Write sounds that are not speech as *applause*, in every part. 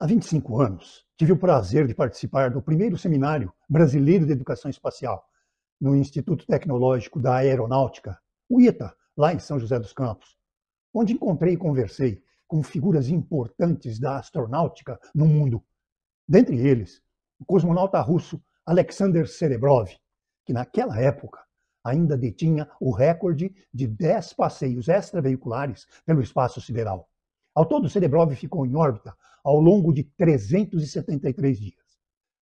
Há 25 anos, tive o prazer de participar do primeiro Seminário Brasileiro de Educação Espacial no Instituto Tecnológico da Aeronáutica, o ITA, lá em São José dos Campos, onde encontrei e conversei com figuras importantes da astronáutica no mundo. Dentre eles, o cosmonauta russo Alexander Serebrov, que naquela época ainda detinha o recorde de 10 passeios extraveiculares pelo espaço sideral. Ao todo, Serebrov ficou em órbita ao longo de 373 dias.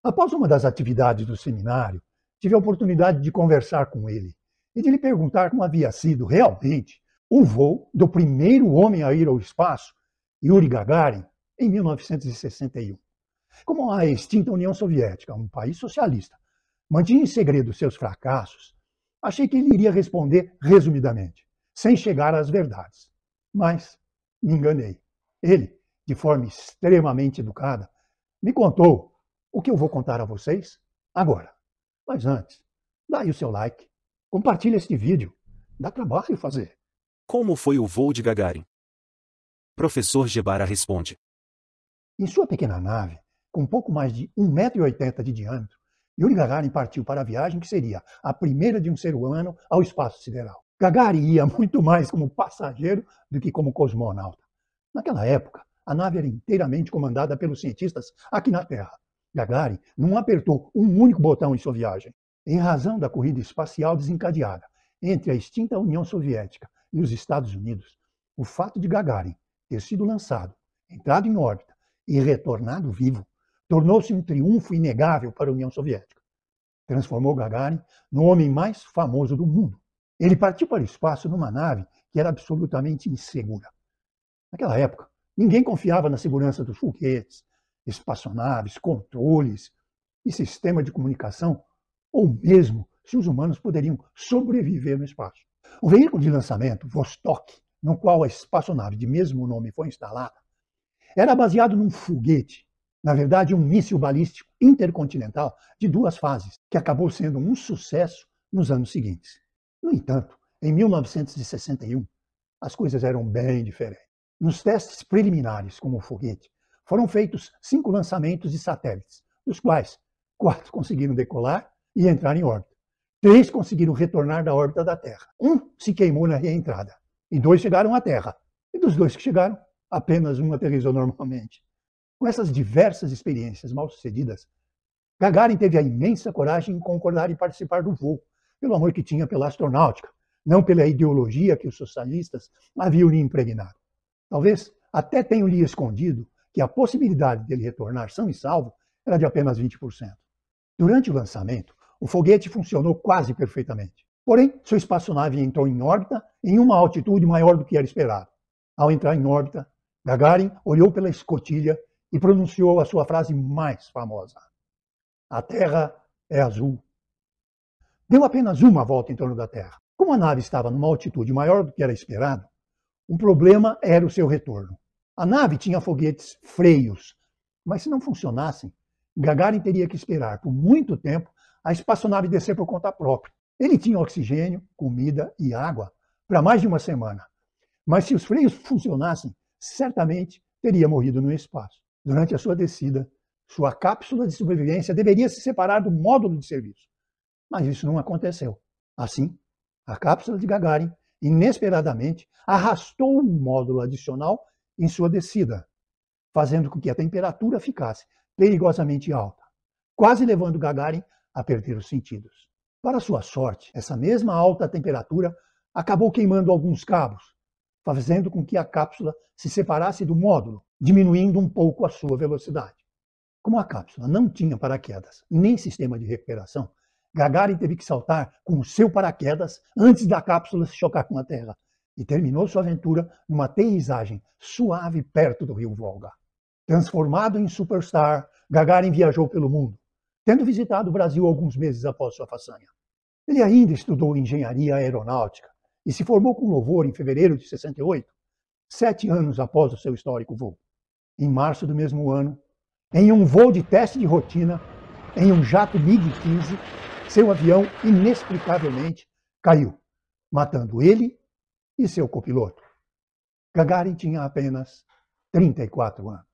Após uma das atividades do seminário, tive a oportunidade de conversar com ele e de lhe perguntar como havia sido realmente o voo do primeiro homem a ir ao espaço, Yuri Gagarin, em 1961. Como a extinta União Soviética, um país socialista, mantinha em segredo seus fracassos, achei que ele iria responder resumidamente, sem chegar às verdades. Mas me enganei. Ele, de forma extremamente educada, me contou o que eu vou contar a vocês agora. Mas antes, dá aí o seu like, compartilha este vídeo, dá trabalho fazer. Como foi o voo de Gagarin? Professor Gebara responde. Em sua pequena nave, com pouco mais de 1,80m de diâmetro, Yuri Gagarin partiu para a viagem que seria a primeira de um ser humano ao espaço sideral. Gagarin ia muito mais como passageiro do que como cosmonauta. Naquela época, a nave era inteiramente comandada pelos cientistas aqui na Terra. Gagarin não apertou um único botão em sua viagem. Em razão da corrida espacial desencadeada entre a extinta União Soviética e os Estados Unidos, o fato de Gagarin ter sido lançado, entrado em órbita e retornado vivo tornou-se um triunfo inegável para a União Soviética. Transformou Gagarin no homem mais famoso do mundo. Ele partiu para o espaço numa nave que era absolutamente insegura naquela época. Ninguém confiava na segurança dos foguetes, espaçonaves, controles e sistema de comunicação, ou mesmo se os humanos poderiam sobreviver no espaço. O veículo de lançamento, Vostok, no qual a espaçonave de mesmo nome foi instalada, era baseado num foguete, na verdade um míssil balístico intercontinental de duas fases, que acabou sendo um sucesso nos anos seguintes. No entanto, em 1961, as coisas eram bem diferentes. Nos testes preliminares, como o foguete, foram feitos cinco lançamentos de satélites, dos quais quatro *laughs* conseguiram decolar e entrar em órbita. Três conseguiram retornar da órbita da Terra. Um se queimou na reentrada e dois chegaram à Terra. E dos dois que chegaram, apenas um aterrizou normalmente. Com essas diversas experiências mal sucedidas, Gagarin teve a imensa coragem em concordar em participar do voo, pelo amor que tinha pela astronáutica, não pela ideologia que os socialistas haviam lhe impregnado. Talvez até tenham lhe escondido que a possibilidade dele retornar são e salvo era de apenas 20%. Durante o lançamento, o foguete funcionou quase perfeitamente. Porém, sua espaçonave entrou em órbita em uma altitude maior do que era esperado. Ao entrar em órbita, Gagarin olhou pela escotilha e pronunciou a sua frase mais famosa: A Terra é azul. Deu apenas uma volta em torno da Terra. Como a nave estava numa altitude maior do que era esperado, um problema era o seu retorno. A nave tinha foguetes freios, mas se não funcionassem, Gagarin teria que esperar por muito tempo a espaçonave descer por conta própria. Ele tinha oxigênio, comida e água para mais de uma semana, mas se os freios funcionassem, certamente teria morrido no espaço. Durante a sua descida, sua cápsula de sobrevivência deveria se separar do módulo de serviço, mas isso não aconteceu. Assim, a cápsula de Gagarin inesperadamente, arrastou um módulo adicional em sua descida, fazendo com que a temperatura ficasse perigosamente alta, quase levando Gagarin a perder os sentidos. Para sua sorte, essa mesma alta temperatura acabou queimando alguns cabos, fazendo com que a cápsula se separasse do módulo, diminuindo um pouco a sua velocidade. Como a cápsula não tinha paraquedas nem sistema de recuperação, Gagarin teve que saltar com o seu paraquedas antes da cápsula se chocar com a Terra e terminou sua aventura numa aterrissagem suave perto do rio Volga. Transformado em superstar, Gagarin viajou pelo mundo, tendo visitado o Brasil alguns meses após sua façanha. Ele ainda estudou engenharia aeronáutica e se formou com louvor em fevereiro de 68, sete anos após o seu histórico voo. Em março do mesmo ano, em um voo de teste de rotina, em um jato MiG-15, seu avião inexplicavelmente caiu, matando ele e seu copiloto. Gagarin tinha apenas 34 anos.